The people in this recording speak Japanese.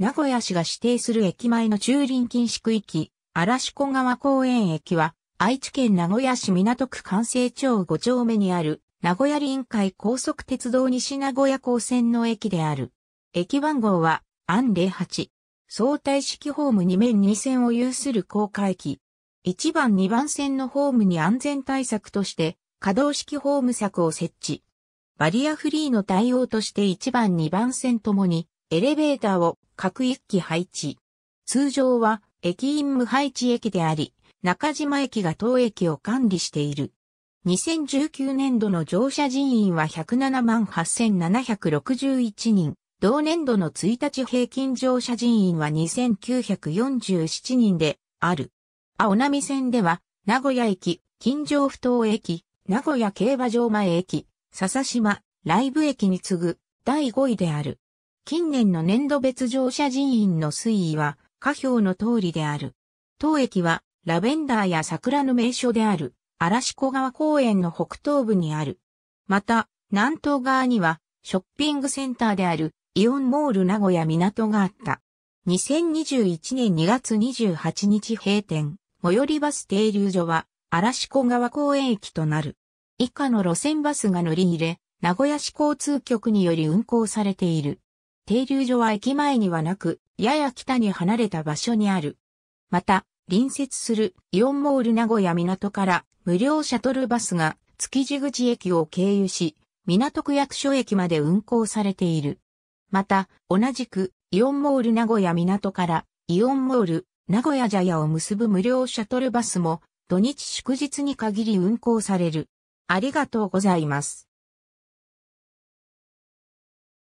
名古屋市が指定する駅前の駐輪禁止区域、嵐小川公園駅は、愛知県名古屋市港区関西町5丁目にある、名古屋臨海高速鉄道西名古屋港線の駅である。駅番号は、安08。相対式ホーム2面2線を有する高架駅。1番2番線のホームに安全対策として、可動式ホーム柵を設置。バリアフリーの対応として1番2番線ともに、エレベーターを各一機配置。通常は駅員無配置駅であり、中島駅が当駅を管理している。2019年度の乗車人員は107万8761人。同年度の1日平均乗車人員は2947人である。青波線では、名古屋駅、金城不当駅、名古屋競馬場前駅、笹島、ライブ駅に次ぐ第5位である。近年の年度別乗車人員の推移は、下表の通りである。当駅は、ラベンダーや桜の名所である、嵐小川公園の北東部にある。また、南東側には、ショッピングセンターである、イオンモール名古屋港があった。2021年2月28日閉店、最寄りバス停留所は、嵐小川公園駅となる。以下の路線バスが乗り入れ、名古屋市交通局により運行されている。停留所は駅前にはなく、やや北に離れた場所にある。また、隣接するイオンモール名古屋港から無料シャトルバスが築地口駅を経由し、港区役所駅まで運行されている。また、同じくイオンモール名古屋港からイオンモール名古屋茶屋を結ぶ無料シャトルバスも土日祝日に限り運行される。ありがとうございます。